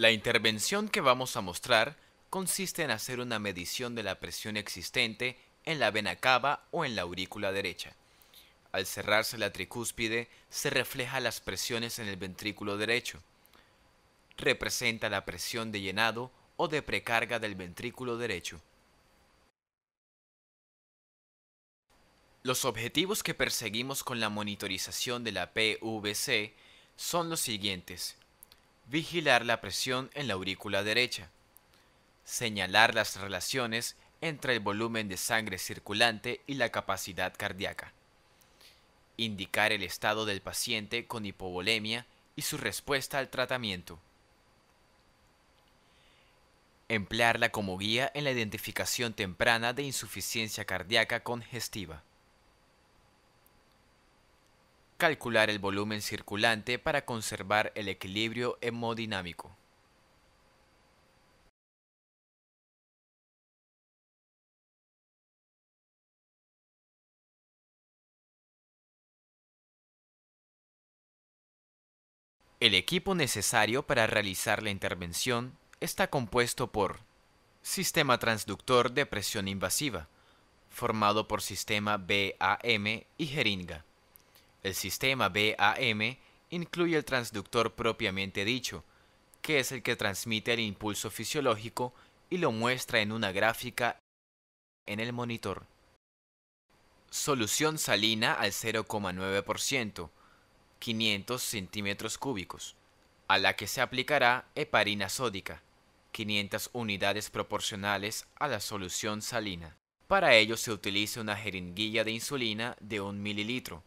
La intervención que vamos a mostrar consiste en hacer una medición de la presión existente en la vena cava o en la aurícula derecha. Al cerrarse la tricúspide, se refleja las presiones en el ventrículo derecho. Representa la presión de llenado o de precarga del ventrículo derecho. Los objetivos que perseguimos con la monitorización de la PVC son los siguientes vigilar la presión en la aurícula derecha, señalar las relaciones entre el volumen de sangre circulante y la capacidad cardíaca, indicar el estado del paciente con hipovolemia y su respuesta al tratamiento, emplearla como guía en la identificación temprana de insuficiencia cardíaca congestiva calcular el volumen circulante para conservar el equilibrio hemodinámico. El equipo necesario para realizar la intervención está compuesto por sistema transductor de presión invasiva, formado por sistema BAM y jeringa. El sistema BAM incluye el transductor propiamente dicho, que es el que transmite el impulso fisiológico y lo muestra en una gráfica en el monitor. Solución salina al 0,9%, 500 centímetros cúbicos, a la que se aplicará heparina sódica, 500 unidades proporcionales a la solución salina. Para ello se utiliza una jeringuilla de insulina de 1 mililitro,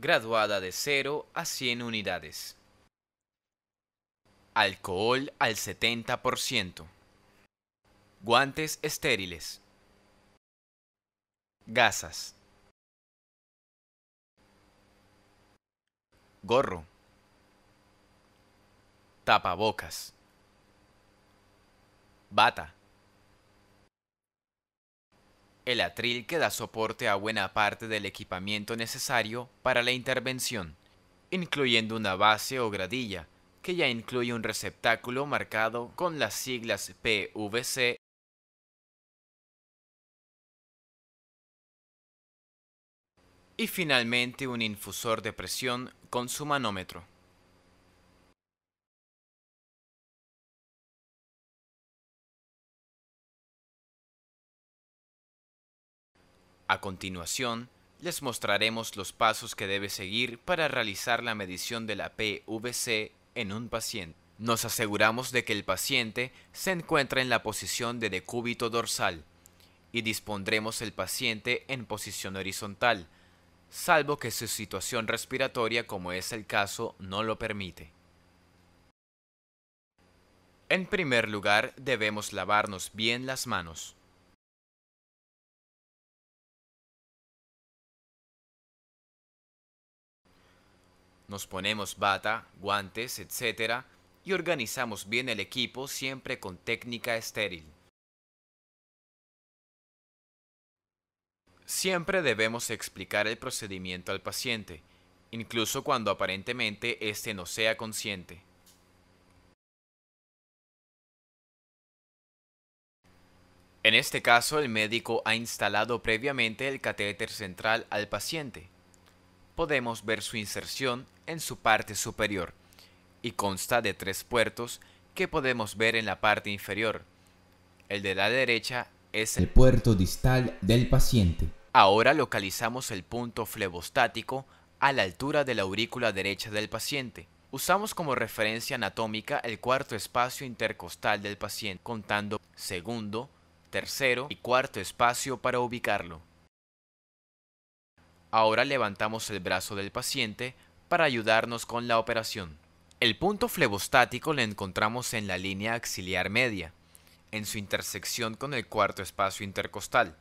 graduada de 0 a 100 unidades. Alcohol al 70%. Guantes estériles. Gasas. Gorro. Tapabocas. Bata el atril que da soporte a buena parte del equipamiento necesario para la intervención, incluyendo una base o gradilla, que ya incluye un receptáculo marcado con las siglas PVC y finalmente un infusor de presión con su manómetro. A continuación, les mostraremos los pasos que debe seguir para realizar la medición de la PVC en un paciente. Nos aseguramos de que el paciente se encuentra en la posición de decúbito dorsal y dispondremos el paciente en posición horizontal, salvo que su situación respiratoria, como es el caso, no lo permite. En primer lugar, debemos lavarnos bien las manos. Nos ponemos bata, guantes, etc. y organizamos bien el equipo siempre con técnica estéril. Siempre debemos explicar el procedimiento al paciente, incluso cuando aparentemente éste no sea consciente. En este caso, el médico ha instalado previamente el catéter central al paciente, podemos ver su inserción en su parte superior y consta de tres puertos que podemos ver en la parte inferior. El de la derecha es el, puerto distal del paciente. Ahora localizamos el punto flebostático a la altura de la aurícula derecha del paciente. Usamos como referencia anatómica el cuarto espacio intercostal del paciente, contando segundo, tercero y cuarto espacio para ubicarlo. Ahora levantamos el brazo del paciente para ayudarnos con la operación. El punto flebostático lo encontramos en la línea axilar media, en su intersección con el cuarto espacio intercostal.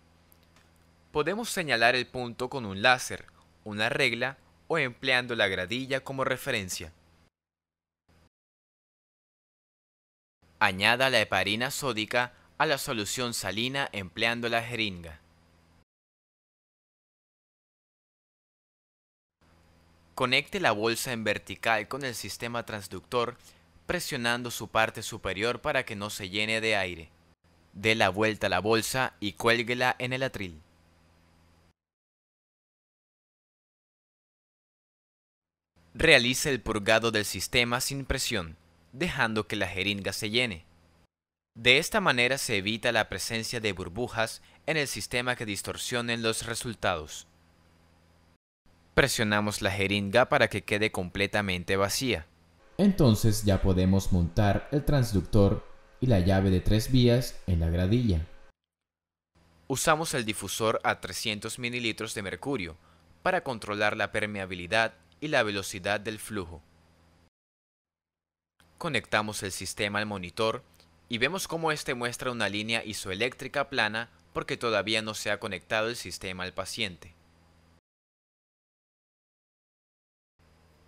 Podemos señalar el punto con un láser, una regla o empleando la gradilla como referencia. Añada la heparina sódica a la solución salina empleando la jeringa. Conecte la bolsa en vertical con el sistema transductor presionando su parte superior para que no se llene de aire. Dé la vuelta a la bolsa y cuélguela en el atril. Realice el purgado del sistema sin presión, dejando que la jeringa se llene. De esta manera se evita la presencia de burbujas en el sistema que distorsionen los resultados. Presionamos la jeringa para que quede completamente vacía. Entonces ya podemos montar el transductor y la llave de tres vías en la gradilla. Usamos el difusor a 300 ml de mercurio para controlar la permeabilidad y la velocidad del flujo. Conectamos el sistema al monitor y vemos cómo este muestra una línea isoeléctrica plana porque todavía no se ha conectado el sistema al paciente.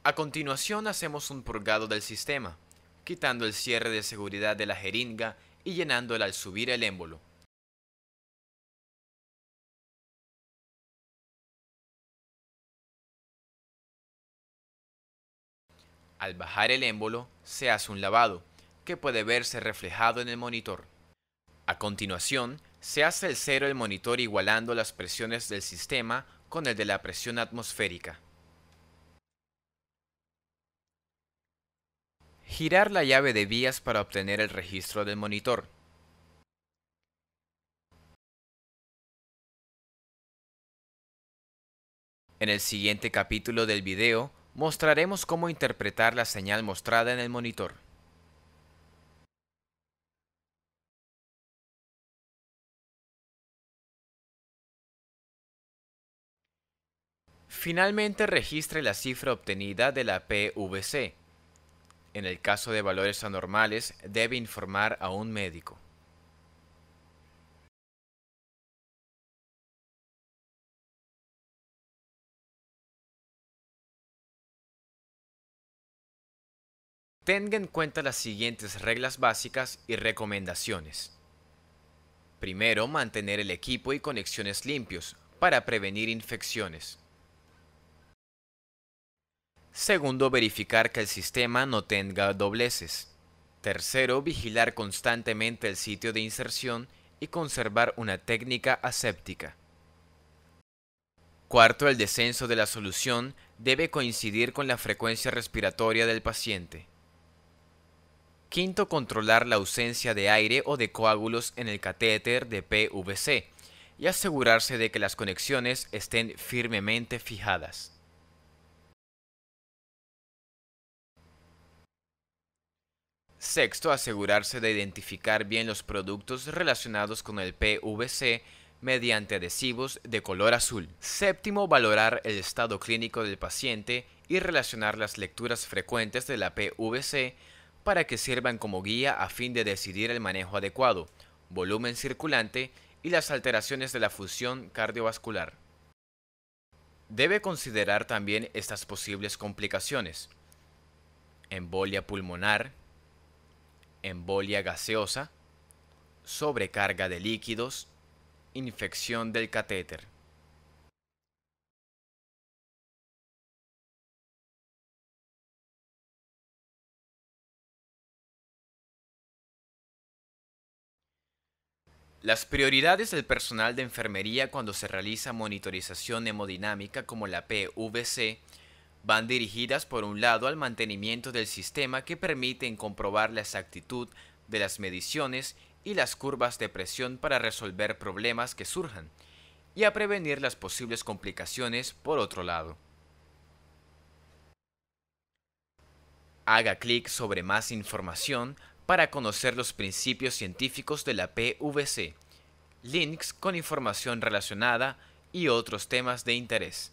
A continuación hacemos un purgado del sistema, quitando el cierre de seguridad de la jeringa y llenándola al subir el émbolo. Al bajar el émbolo, se hace un lavado, que puede verse reflejado en el monitor. A continuación, se hace el cero del monitor igualando las presiones del sistema con el de la presión atmosférica. Girar la llave de vías para obtener el registro del monitor. En el siguiente capítulo del video mostraremos cómo interpretar la señal mostrada en el monitor. Finalmente registre la cifra obtenida de la PVC en el caso de valores anormales, debe informar a un médico. Tenga en cuenta las siguientes reglas básicas y recomendaciones. Primero, mantener el equipo y conexiones limpios para prevenir infecciones. Segundo, verificar que el sistema no tenga dobleces. Tercero, vigilar constantemente el sitio de inserción y conservar una técnica aséptica. Cuarto, el descenso de la solución debe coincidir con la frecuencia respiratoria del paciente. Quinto, controlar la ausencia de aire o de coágulos en el catéter de PVC y asegurarse de que las conexiones estén firmemente fijadas. Sexto, asegurarse de identificar bien los productos relacionados con el PVC mediante adhesivos de color azul. Séptimo, valorar el estado clínico del paciente y relacionar las lecturas frecuentes de la PVC para que sirvan como guía a fin de decidir el manejo adecuado, volumen circulante y las alteraciones de la fusión cardiovascular. Debe considerar también estas posibles complicaciones. Embolia pulmonar, embolia gaseosa, sobrecarga de líquidos, infección del catéter. Las prioridades del personal de enfermería cuando se realiza monitorización hemodinámica como la PVC Van dirigidas por un lado al mantenimiento del sistema que permiten comprobar la exactitud de las mediciones y las curvas de presión para resolver problemas que surjan y a prevenir las posibles complicaciones por otro lado. Haga clic sobre más información para conocer los principios científicos de la PVC, links con información relacionada y otros temas de interés.